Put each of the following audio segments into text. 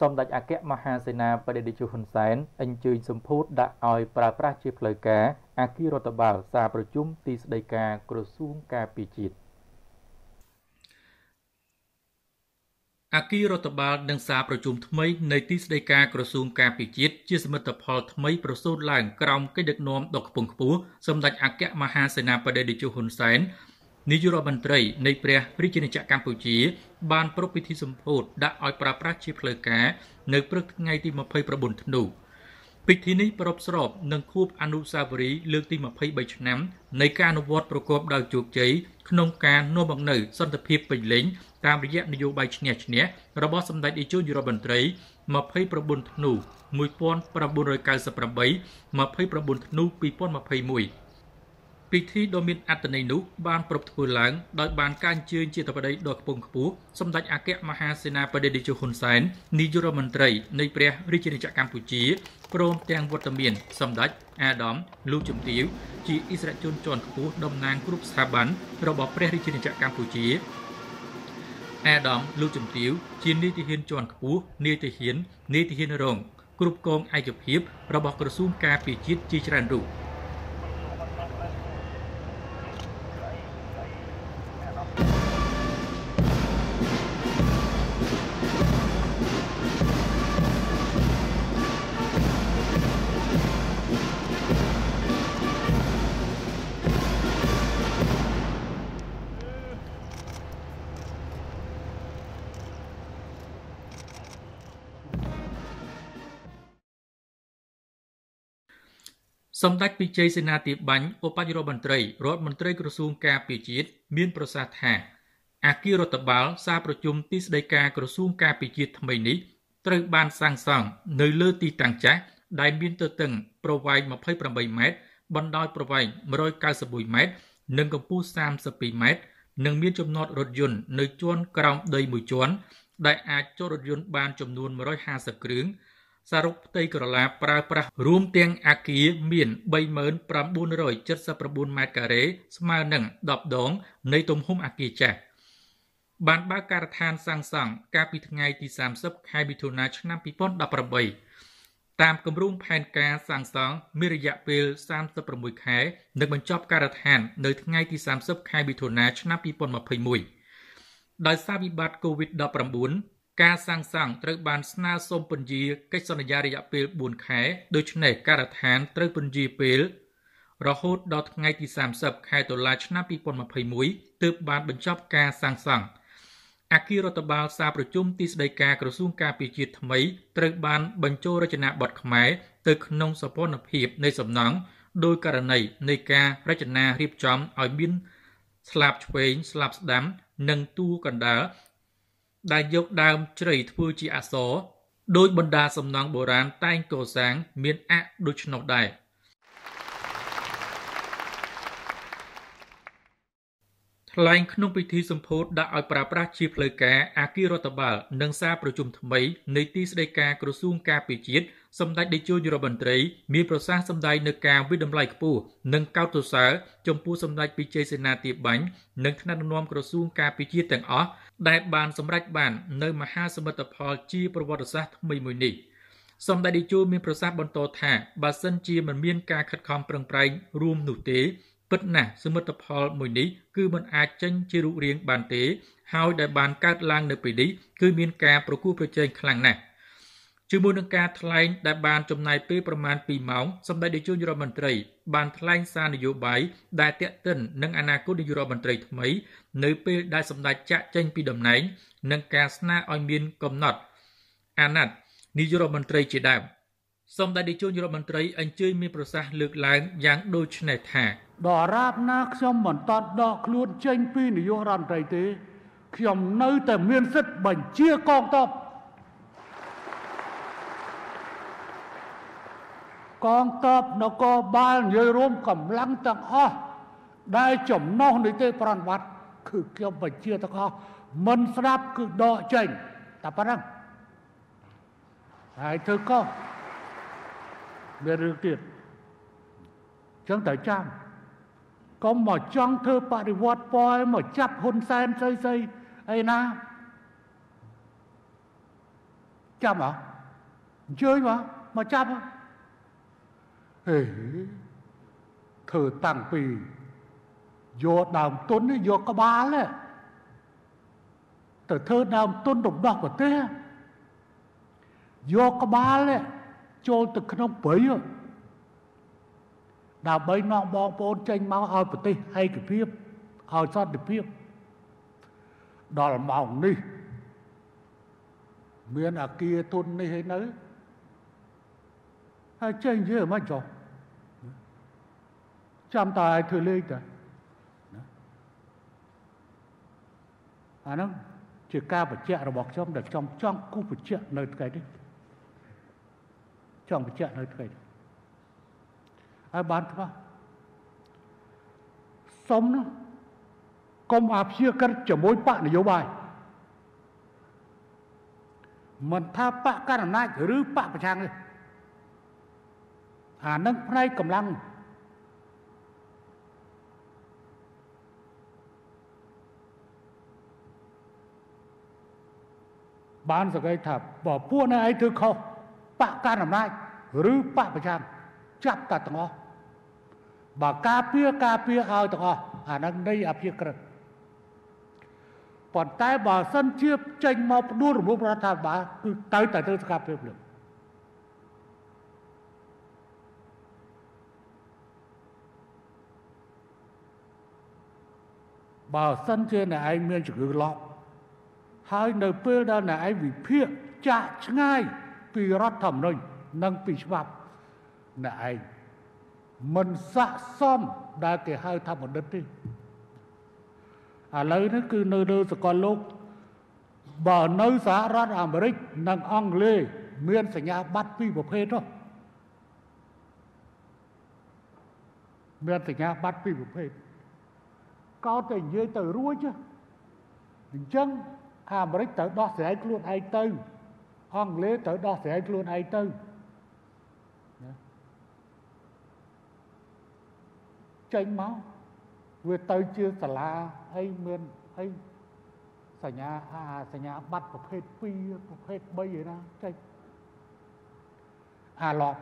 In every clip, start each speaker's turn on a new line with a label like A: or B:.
A: សម្ដេចអគ្គមហាសេនាបតីតេជហ៊ុនសែនអញ្ជើញសម្ពោធដាក់ឲ្យប្រើប្រាស់ជាផ្លូវការអគាររដ្ឋបាលសារប្រជុំទីស្តីការ ក្រសួងការពារជាតិអគាររដ្ឋបាលនិងសារប្រជុំថ្មីនៃទីស្តីការក្រសួងការពារជាតិជាសមិទ្ធផលថ្មីប្រសូតឡើងក្រោមកិច្ចដឹកនាំដ៏ខ្ពង់ខ្ពស់សម្ដេចអគ្គមហាសេនាបតីតេជហ៊ុនសែននាយករដ្ឋមន្ត្រីនៃព្រះរាជាណាចក្រកម្ពុជាបានប្រពៃពិធីសម្ពោធដាក់ឲ្យប្រើប្រាស់ជាផ្លូវការនៅព្រឹកថ្ងៃទី29ធ្នូពិធីនេះប្រពស្របនឹងខួបអនុស្សាវរីយ៍លើកទី23ឆ្នាំនៃការអនុវត្តប្រកបដោយជោគជ័យក្នុងការនាំមកនូវសន្តិភាពពេញលេញ តាមរយៈនយោបាយឈ្នះឈ្នះរបស់សម្ដេចនាយករដ្ឋមន្ត្រី29ធ្នូ1998 29ធ្នូ2021ពិធីដ៏មានអត្ថន័យនោះបានប្រពធ្វើឡើងដោយបានការអញ្ជើញជាតបដីដ៏ខ្ពង់ខ្ពស់សម្ដេចអគ្គមហាសេនាបតីតេជោហ៊ុនសែននាយករដ្ឋមន្ត្រីនៃព្រះរាជាណាចក្រកម្ពុជាព្រមទាំងវត្តមាន សម្ដេចអាដាមលោកជំទាវជាអិសរាជជនជាន់ខ្ពស់តំណាងគ្រប់ស្ថាប័នរបស់ព្រះរាជាណាចក្រកម្ពុជាអាដាមលោកជំទាវ ជានាយទាហានជាន់ខ្ពស់នាយទាហាននាយទាហានរងគ្រប់កងឯកភាពរបស់ក្រសួងការពារជាតិជាច្រើនរូបសម្ដេចពិជ័យសេនាធិបាញ់ឧបនាយករដ្ឋមន្ត្រីរដ្ឋមន្ត្រីក្រសួងការពារជាតិមានប្រសាសន៍ថាអគាររដ្ឋបាលសារប្រជុំទីស្តីការក្រសួងការពារជាតិថ្មីនេះ ត្រូវបានសាងសង់នៅលើទីតាំងចាស់ដែលមានទទឹងប្រវែង28ម៉ែត្របណ្ដោយប្រវែង191ម៉ែត្រនិងកម្ពស់32ម៉ែត្រនិងមានចំណតរថយន្តនៅជាន់ក្រោមដីមួយជាន់ដែលអាចចតរថយន្តបានចំនួន150គ្រឿងសរុបផ្ទៃក្រឡាប្រើប្រាស់រួមទាំងអាគារមាន3979ម៉ែត្រការ៉េស្មើនឹង10ដងនៃទំហំអាគារចាស់បានបើកការដ្ឋាន សាងសង់កាលពីថ្ងៃទី30ខែមិថុនាឆ្នាំ2018តាមគម្រោងផែនការ សាងសង់មានរយៈពេល36ខែនឹងបញ្ចប់ការដ្ឋាន នៅថ្ងៃទី30ខែមិថុនាឆ្នាំ2021ដោយសារវិបត្តិ COVID-19 ការសាងសង់ត្រូវបានស្នើសុំពន្យាកិច្ចសន្យារយៈពេល4ខែដូច្នេះការដ្ឋានត្រូវពន្យាពេលរហូតដល់ថ្ងៃទី30ខែតុលាឆ្នាំ2021ទើបបានបញ្ចប់ការសាងសង់អគាររដ្ឋបាលសារប្រជុំទីស្តីការក្រសួងការពារជាតិថ្មីត្រូវ បាន បញ្ចូលរចនាបថខ្មែរទៅក្នុងសព្វនភាព នៃសំណង់ដោយករណីនៃការរចនារៀបចំឲ្យមានស្លាបឆ្វេងស្លាបស្ដាំ និងទូកណ្ដាលដែលយកដើមជ្រៃធ្វើជាអក្សរដោយបណ្ដា សំណង់បុរាណតែងកសាងមានអដូច្នោះដែរថ្លែងក្នុងពិធីសម្ពោធដាក់ឲ្យប្រើប្រាស់ជាផ្លូវការអគាររដ្ឋបាល និងសារប្រជុំថ្មីនៃទីស្តីការក្រសួងការពារជាតិសម្ដេចតេជោរដ្ឋមន្ត្រីមានប្រសាសន៍សម្ដែងនៅការវិដំឡៃខ្ពស់និងកោតសរសើរចំពោះសម្ដេចពិជ័យសេនាធិបាញ់និងថ្នាក់ដឹកនាំក្រសួងការពារជាតិទាំងអស់ដែលបានសម្រេចបាននៅមហាសមិទ្ធផលជាប្រវត្តិសាស្ត្រថ្មីមួយនេះ សម្ដេចតេជោមានប្រសាសន៍បន្តថាបើសិនជាមិនមានការខិតខំប្រឹងប្រែងរួមនោះទេពិតណាស់សមិទ្ធផលមួយនេះគឺមិនអាចចេញជារូបរាង បានទេហើយដែលបានកើតឡើង នៅពេលនេះគឺមានការប្រគួតប្រជែងខ្លាំងណាស់ជាមួយនឹងការថ្លែងដែលបានចំណាយពេលប្រមាណ2ម៉ោងសម្ដេចនាយករដ្ឋមន្ត្រី បានថ្លែងសារនយោបាយដែលទាក់ទិននឹងអនាគតនាយករដ្ឋមន្ត្រីថ្មី នៅពេលដែលសម្ដេចចាក់ចេញពីតំណែង និងការស្នើឲ្យមានកំណត់អាណត្តិនាយករដ្ឋមន្ត្រីជាដើមសម្ដេចនាយករដ្ឋមន្ត្រីអញ្ជើញមានប្រសាសន៍លើកឡើងយ៉ាងដូចនេះថា
B: ដរាបណាខ្ញុំមិនតតដោះខ្លួនចេញពីនាយករដ្ឋមន្ត្រីទេខ្ញុំនៅតែមានសិទ្ធិបញ្ជាកងទ័ពកងទ័ពនគរបាលនិយាយរួមកម្លាំងទាំងអស់ដែលចំណោះនីតិប្រណវត្តិគឺខ្ញុំបញ្ជាទាំងអស់មិនស្ដាប់គឺដកចេញតែប៉ុណ្ណឹងហើយធ្វើកោមានរឿងទៀតចឹងតែចាំកុំមកចង់ធ្វើបដិវត្តពណ៌មកចាប់ហ៊ុនសែនស្អីស្អីអីណាចាំអ្ហ៎អញ្ជើញមកមកចាប់អ្ហ៎ហេធ្វើតាំងពីយកដើមទុនយកក្បាលទៅធ្វើដើមទុនរំដោះប្រទេសយកក្បាលចូលទៅក្នុងព្រៃដើម្បីនាំបងប្អូនចេញមកឲ្យប្រទេសឯកភាពឲ្យសន្តិភាពដល់ម៉ោងនេះមានអាគារទុននេះហើយនៅហើយចេញយើមិនចុះចាំតើឲ្យធ្វើលេខតើណាអាហ្នឹងជាការបញ្ជាក់របស់ខ្ញុំដែលខ្ញុំចង់គូសបញ្ជាក់នៅថ្ងៃនេះចង់បញ្ជាក់នៅថ្ងៃនេះឲ្យបានច្បាស់សុំណាកុំអាព្យាក្រឹតជាមួយបកនយោបាយមិនថាបកកណ្ដាលអំណាចឬបកប្រឆាំងទេអានឹងផ្នែកកម្លាំងបានសង្កេតថាបើពួកណាឯងធ្វើខុសបកកាន់អំណាចឬបកប្រចាំចាប់តែទាំងអស់បើការពៀការពៀឲ្យទាំងអស់អានឹងនៃអភិក្រិតប៉ុន្តែបើសិនជាចេញមកផ្ដួលរំលំរដ្ឋាភិបាលគឺទៅតែធ្វើសកម្មភាពលើបើសិនជាអ្នកឯងមានជំងឺឡប់ហើយនៅពេលដែលអ្នកឯងវិភាគចាក់ឆ្ងាយពីរដ្ឋធម្មនុញ្ញនិងពីច្បាប់អ្នកឯងមិនស័កសមដែលគេហៅថាបណ្ឌិតទេឥឡូវនេះគឺនៅលើសកលលោកបើនៅសហរដ្ឋអាមេរិកនិងអង់គ្លេសមានសញ្ញាបត្រពីរប្រភេទនោះមានសញ្ញាបត្រពីរប្រភេទក៏តែនិយាយទៅរួចអញ្ចឹងអាមេរិកត្រូវដោះស្រាយខ្លួនឯងទៅអង់គ្លេសត្រូវដោះស្រាយខ្លួនឯងទៅណាចេញមកវាទៅជាសាលាអីមានអីសញ្ញាអាសញ្ញាបត្រប្រភេទ2ប្រភេទ3ឯណាចេញអាឡប់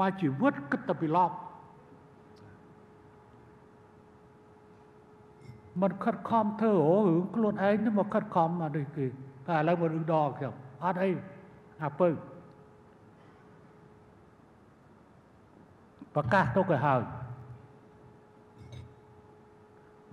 B: មកជីវិតគិតតែពីឡប់មិនខិតខំធ្វើអូរឿងខ្លួនឯងទៅមកខិតខំមកដូចគេតែឥឡូវមករឿងដកខ្ញុំអត់អីអាពើប្រកាសទុកឲ្យហើយ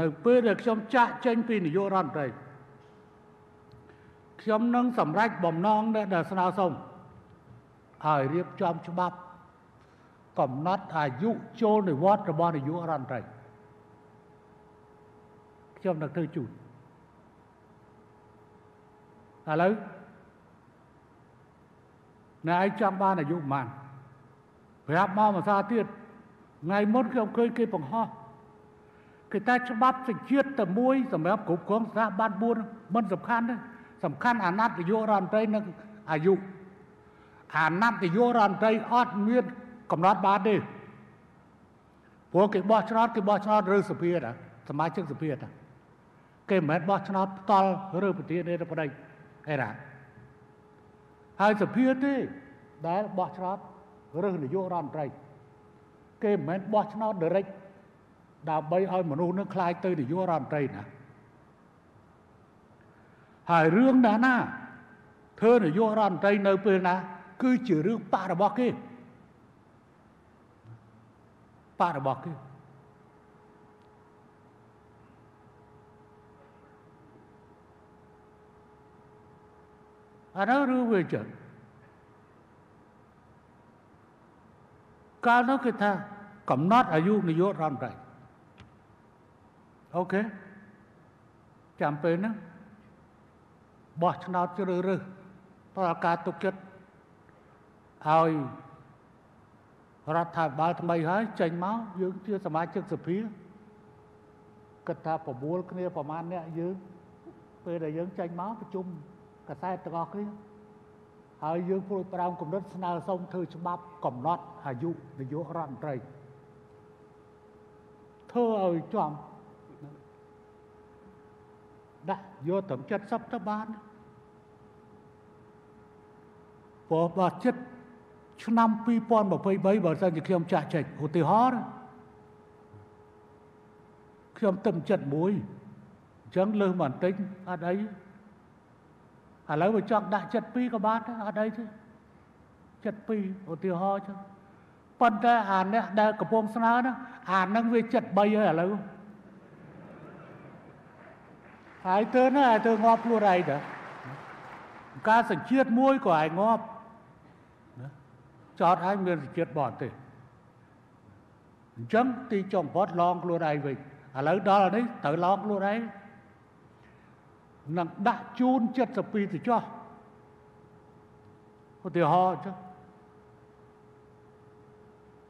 B: នៅពេលដែលខ្ញុំចាក់ចេញពីនយោបាយរដ្ឋមន្ត្រីខ្ញុំនឹងសម្រេចបំណងដែលស្នើសុំឲ្យរៀបចំច្បាប់កំណត់អាយុចូលនិវត្តរបស់នយោបាយរដ្ឋមន្ត្រីខ្ញុំនឹងធ្វើជូនឥឡូវណែឯងចង់បានអាយុប៉ុន្មានប្រាប់មកភាសាទៀតថ្ងៃមុនខ្ញុំឃើញគេបង្ហោះគេតែច្បាប់សេចក្ដីតែមួយសម្រាប់គ្រប់គ្រងស្ថាប័ន4មិនសំខាន់ទេសំខាន់អាណត្តិនយោបាយរដ្ឋមន្ត្រីនិងអាយុអាណត្តិនយោបាយរដ្ឋមន្ត្រីអត់មានកំណត់បានទេព្រោះគេបោះឆ្នោតគេបោះឆ្នោតឬសភាតាសមាជិកសភាតាគេមិនមែនបោះឆ្នោតផ្ទាល់ឬប្រធានាធិបតីអីណាហើយសភាទេដែលបោះឆ្នោតរើសនាយករដ្ឋមន្ត្រីគេមិនមែនបោះឆ្នោត direct ដើម្បីឲ្យមនុស្សនឹងคลายទៅនាយករដ្ឋមន្ត្រីណាហើយរឿងណាស់ណាធ្វើនាយករដ្ឋមន្ត្រីនៅពេលណា គឺជារឿងបាក់របស់គេបាក់របស់គេ another religion. Cao nó cái ta cầm nót ở dụ này dụ ram rải. Ok. Chạm bên đó. Bỏ chân nót chứ rư rư. Tòa ca tục chất. Ai រដ្ឋាភិបាលថ្មីហើយ ចេញមកយើងជាសមាជិកសភាគិតថាប្រមូលគ្នាប្រមាណអ្នកយើងពេលដែលយើងចេញមកប្រជុំកសែតទាំងអស់គ្នាហើយយើងព្រួយប្រោមកំណត់ស្នើសុំធ្វើច្បាប់កំណត់អាយុនាយករដ្ឋមន្ត្រីធ្វើឲ្យចំដាក់យកត្រឹម70ទៅបានពរបាទចិត្តឆ្នាំ2023បើសិនជាខ្ញុំចាស់ចេញឧទាហរណ៍ខ្ញុំទៅ71អញ្ចឹងលើសបន្តិចអត់អីឥឡូវបើចង់ដាក់ចិត្ត2ក៏បានដែរអត់អីទេចិត្ត2ឧទាហរណ៍ចឹងប៉ុន្តែអាអ្នកដែលកំពុងស្នើណាអានឹងវាចិត្ត3ហើយឥឡូវហើយទៅណាឲ្យទៅងាប់ខ្លួនឯងទៅការសញ្ជាតិមួយក៏ឯងងាប់ណាចោតឯងមានសញ្ជាតិបរទេសអញ្ចឹងទីចុងបំផុតឡងខ្លួនឯងវិញឥឡូវដល់នេះត្រូវឡងខ្លួនឯងនឹងដាក់ជូន72ទៅចោះឧទាហរណ៍ចុះ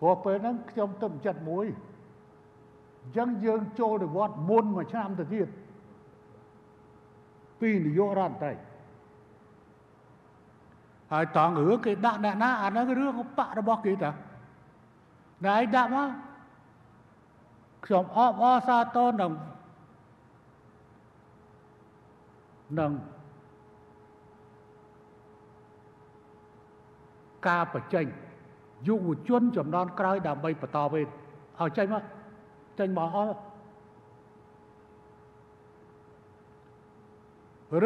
B: ព្រោះពេលហ្នឹងខ្ញុំទៅ71អញ្ចឹងយើងចូលទៅវត្តមុនមួយឆ្នាំទៅទៀតពីនយោបាយរដ្ឋតែហើយតង់រឿងគេដាក់អ្នកណាអាហ្នឹងរឿងបៈរបស់គេតាណែដាក់មកខ្ញុំអបអរសាទរនឹងនិងការបញ្ចេញយុវជនចំនួនក្រោយដើម្បីបន្តវេនឲ្យចេញមកចេញមកអស់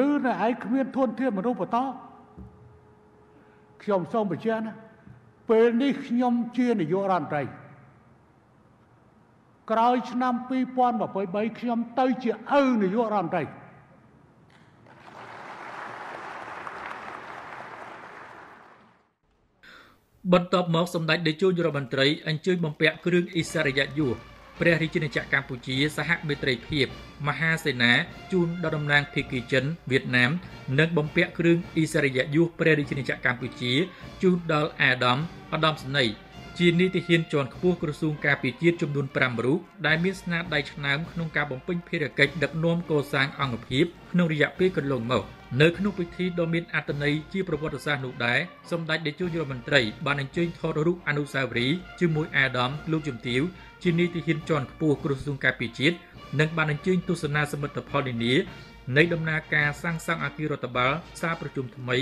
B: ឬនៅឯគ្មានធនធានមនុស្សបន្តខ្ញុំសូមបញ្ជាក់ណាពេលនេះខ្ញុំជានាយករដ្ឋមន្ត្រីក្រោយឆ្នាំ2023ខ្ញុំទៅជាឪនាយករដ្ឋមន្ត្រី
A: បន្ទាប់មកសម្ដេចតេជោរដ្ឋមន្ត្រីអញ្ជើញបំពាក់គ្រឿងអិសរិយយសព្រះរាជាណាចក្រកម្ពុជាសហមេត្រីភាពមហាសេនាជូនដល់តំណាងភីគីចិនវៀតណាមនិងបំពាក់គ្រឿងអិសរិយយសព្រះរាជាណាចក្រកម្ពុជាជូនដល់អាដាមអាដាមស្នីជានីតិហានជាន់ខ្ពស់ក្រសួងការពារជាតិចំនួន5រូបដែលមានស្នាដៃឆ្នើមក្នុងការបំពេញភារកិច្ចដឹកនាំកសាងអង្គភាពក្នុងរយៈពេលកន្លងមកនៅក្នុងពិធីដ៏មានអត្ថន័យជាប្រវត្តិសាស្ត្រនោះដែរសម្ដេចនាយករដ្ឋមន្ត្រីបានអញ្ជើញថតរូបអនុស្សាវរីយ៍ជាមួយអាដាមលោកជំទាវជានីតិហានជាន់ខ្ពស់ក្រសួងការពារជាតិនិងបានអញ្ជើញទស្សនាសមិទ្ធផលនានានៃដំណើរការសាងសង់អគាររដ្ឋបាលសាប្រជុំថ្មី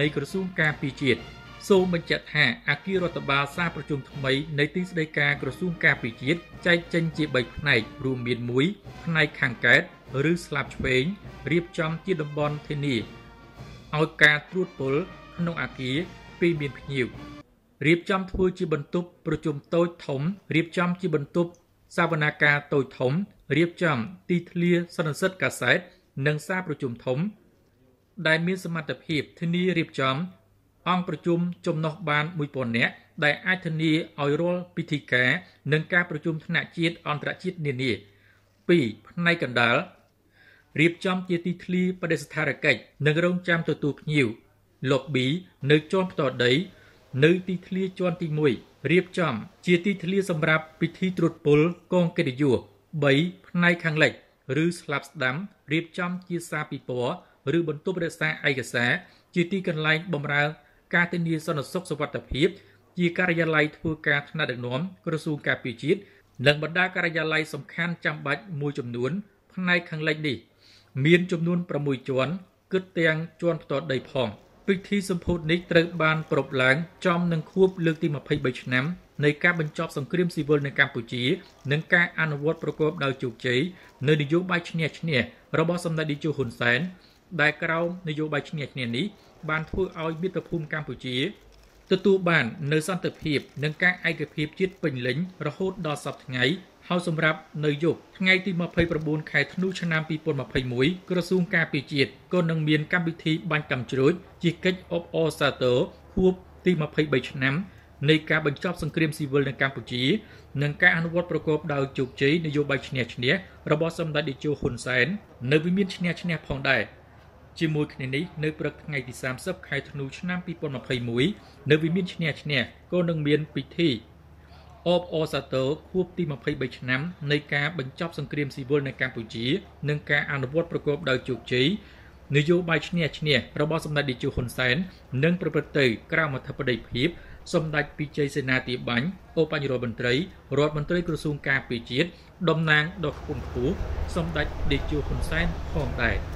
A: នៃក្រសួងការពារជាតិសូមបញ្ជាក់ថាអគាររដ្ឋបាលសារប្រជុំថ្មីនៃទីស្តីការក្រសួងការពារជាតិចែកចេញជា3ផ្នែករួមមាន1ផ្នែកខាងកើតឬស្លាបឆ្វេងរៀបចំជាតំបន់ធានាឲ្យការត្រួតពលក្នុងអគារពេលមានភ្ញៀវរៀបចំធ្វើជាបន្ទប់ប្រជុំតូចធំរៀបចំជាបន្ទប់សវនាការតូចធំរៀបចំទីធ្លាសន្និសិទកាសែតនិងសារប្រជុំធំ ដែលមានសមត្ថភាពធានារៀបចំអង្គប្រជុំចំណុះបាន1000នាក់ដែលអាចធានាឲ្យរាល់ពិធីការនិងការប្រជុំថ្នាក់ជាតិអន្តរជាតិនានា2ផ្នែកកណ្ដាលរៀបចំជាទីធ្លាបដិស្ថារកិច្ចនិងរងចាំទទួលភ្ញៀវលោក B នៅជាន់ផ្ទាល់ដីនៅទីធ្លាជាន់ទី1រៀបចំជាទីធ្លាសម្រាប់ពិធីត្រួតពលកងកិត្តិយស3ផ្នែកខាងលិចឬស្លាប់ស្ដាំរៀបចំជាសារពិព័រណ៍ឬបន្ទប់រក្សាឯកសារ ជាទីកន្លែងបម្រើការធានាសន្តិសុខសុវត្ថិភាពជាការិយាល័យធ្វើការថ្នាក់ដឹកនាំក្រសួងការពារជាតិនិងបណ្ដាការិយាល័យសំខាន់ចាំបាច់មួយចំនួន ផ្នែកខាងលិចនេះមានចំនួន6ជាន់គិតទាំងជាន់ផ្ទាល់ដីផង ពិធីសម្ពោធនេះត្រូវបានប្រពឡើងចំនឹងខួប លើកទី23ឆ្នាំនៃការបញ្ចប់សង្គ្រាមស៊ីវិលនៅកម្ពុជានិងការអនុវត្តប្រកបដោយជោគជ័យនៅនយោបាយឈ្នះឈ្នះរបស់សម្ដេចតេជោហ៊ុនសែនដែលក្រោមនយោបាយឈ្នះគ្នានេះបានធ្វើឲ្យមាតុភូមិកម្ពុជាទទួលបាននៅសន្តិភាពនិងការឯកភាពជាតិពេញលេញរហូត ដល់សប្តាហ៍ថ្ងៃហើយសម្រាប់នៅយប់ថ្ងៃទី29ខែធ្នូឆ្នាំ2021ក្រសួងការពារជាតិក៏នឹងមានកម្មវិធី បាញ់កាំជ្រួចជាកិច្ចអបអរសាទរខួបទី23ឆ្នាំនៃការបញ្ចប់សង្គ្រាមស៊ីវិលនៅកម្ពុជានិងការអនុវត្តប្រកបដោយជោគជ័យនយោបាយឈ្នះឈ្នះរបស់សម្ដេចតេជោហ៊ុនសែននៅវិមានឈ្នះឈ្នះផងដែរជាមួយគ្នានេះនៅព្រឹកថ្ងៃទី30ខែធ្នូ ឆ្នាំ2021នៅវិមានឈ្នះឈ្នះក៏នឹងមានពិធីអបអសាទរខួបទី23ឆ្នាំនៃការបញ្ចប់សង្គ្រាមស៊ីវិលនៅកម្ពុជានិងការអនុវត្តប្រកបដោយជោគជ័យនយោបាយឈ្នះឈ្នះរបស់សម្ដេចតេជោហ៊ុនសែននិងប្រព្រឹត្តទៅក្រៅអធិបតេយ្យភាពសម្ដេចពិជ័យសេនាទាបាញ់អបញ្ញារដ្ឋមន្ត្រីរដ្ឋមន្ត្រីក្រសួងការពារជាតិតំណាងដ៏ខ្ពង់ខ្ពស់សម្ដេចតេជោហ៊ុនសែនផងដែរ។